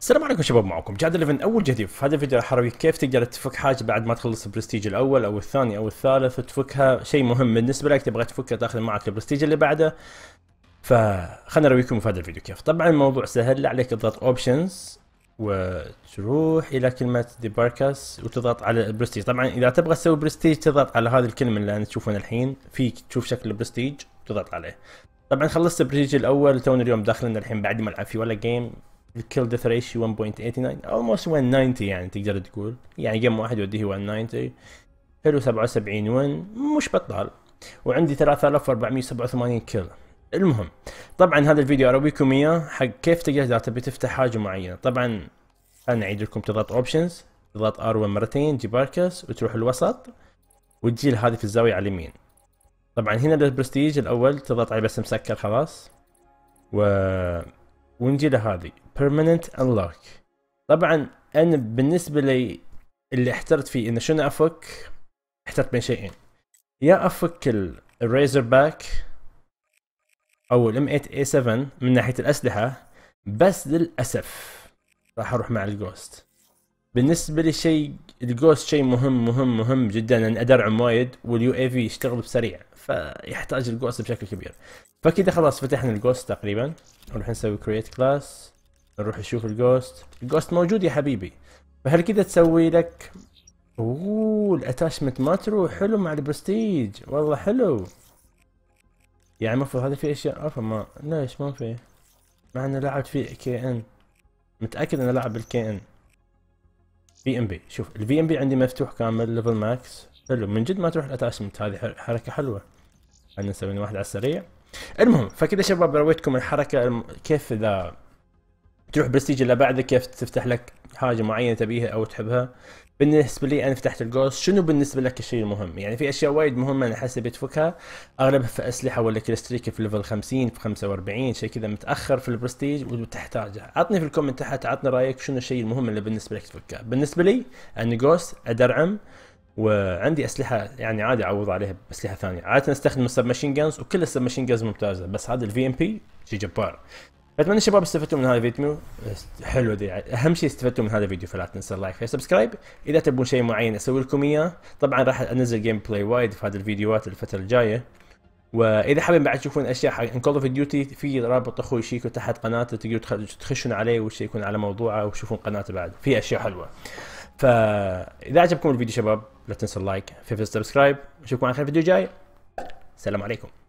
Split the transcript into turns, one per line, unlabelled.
السلام عليكم شباب معكم جاد ليفن اول جديد في هذا الفيديو راح اوريك كيف تقدر تفك حاجه بعد ما تخلص البرستيج الاول او الثاني او الثالث تفكها شيء مهم بالنسبه لك تبغى تفكها تاخذ معك البرستيج اللي بعده فخلنا اوريكم في هذا الفيديو كيف طبعا الموضوع سهل عليك تضغط اوبشنز وتروح الى كلمه ديباركاس وتضغط على البرستيج طبعا اذا تبغى تسوي برستيج تضغط على هذه الكلمه اللي انا تشوفونها الحين فيك تشوف شكل البرستيج تضغط عليه طبعا خلصت البرستيج الاول توني اليوم داخلنا الحين بعد ما العب في ولا جيم الكيل ديث ريشيو 1.89 اولموست 190 يعني تقدر تقول يعني جيم واحد يوديه 190 حلو 77 ون مش بطال وعندي 3487 كيل المهم طبعا هذا الفيديو اراويكم اياه حق كيف تقدر تبي تفتح حاجه معينه طبعا انا اعيد لكم تضغط اوبشنز تضغط ار1 مرتين تجيب باركس وتروح الوسط وتجي لهذه في الزاويه على اليمين طبعا هنا البرستيج الاول تضغط عليه بس مسكر خلاص و ونجي لهذه permanent unlock طبعا انا بالنسبه لي اللي احترت فيه انه شنو افك احترت بين شيئين يا افك الريزر باك او الام 8 a 7 من ناحيه الاسلحه بس للاسف راح اروح مع الجوست بالنسبه لي شيء الجوست شيء مهم مهم مهم جدا لان ادرعم وايد واليو اي في يشتغل بسريع فيحتاج الجوست بشكل كبير فكذا خلاص فتحنا الجوست تقريبا نروح نسوي كرييت كلاس نروح نشوف الجوست الجوست موجود يا حبيبي فهل كذا تسوي لك اوه الاتاشمنت ما تروح حلو مع البرستيج والله حلو يعني المفروض هذا في اشياء عفوا ما ليش ما في مع اني لعبت في كي ان متاكد اني لعب بالكي ان في ام بي شوف الفي ام بي عندي مفتوح كامل ليفل ماكس حلو من جد ما تروح الاتاشمنت هذه حركه حلوه خلينا نسوي واحد على السريع المهم فكذا شباب رويتكم الحركه كيف اذا تروح برستيج اللي بعده كيف تفتح لك حاجه معينه تبيها او تحبها بالنسبه لي انا فتحت الجوست شنو بالنسبه لك الشيء المهم يعني في اشياء وايد مهمه انا حسب تفكها اغلبها في اسلحه ولا كريستريك في ليفل 50 في 45 شيء كذا متاخر في البرستيج وتحتاجها عطني في الكومنت تحت عطني رايك شنو الشيء المهم اللي بالنسبه لك تفكها بالنسبه لي انا جوست ادرعم وعندي اسلحه يعني عادي اعوض عليها باسلحه ثانيه عاده استخدم السب ماشين جانز وكل السب ماشين جانز ممتازه بس هذا الفي ام بي شيء جبار اتمنى الشباب استفدتوا من هذا الفيديو حلو دي اهم شيء استفدتوا من هذا الفيديو فلا تنسى اللايك سبسكرايب اذا تبون شيء معين اسوي لكم اياه طبعا راح انزل جيم بلاي وايد في هذه الفيديوهات الفتره الجايه واذا حابين بعد تشوفون اشياء حق كول اوف ديوتي في رابط اخوي شيكو تحت قناته تقدروا تخشون عليه وتشيكون على موضوعه وتشوفون قناته بعد في اشياء حلوه فاذا عجبكم الفيديو شباب لا تنسوا اللايك في سبسكرايب نشوفكم على خير فيديو جاي السلام عليكم